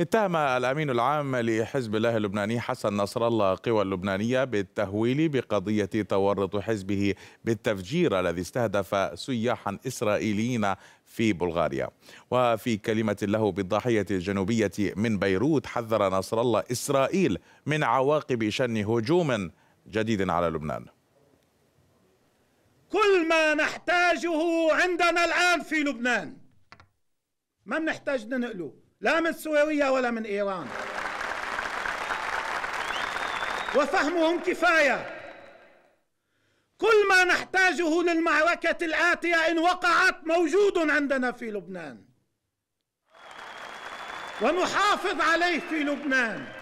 اتهم الأمين العام لحزب الله اللبناني حسن نصر الله القوى اللبنانية بالتهويل بقضية تورط حزبه بالتفجير الذي استهدف سياحا إسرائيليين في بلغاريا وفي كلمة له بالضاحية الجنوبية من بيروت حذر نصر الله إسرائيل من عواقب شن هجوم جديد على لبنان كل ما نحتاجه عندنا الآن في لبنان ما بنحتاج ننقله لا من سوريا ولا من إيران وفهمهم كفاية كل ما نحتاجه للمعركة الآتية إن وقعت موجود عندنا في لبنان ونحافظ عليه في لبنان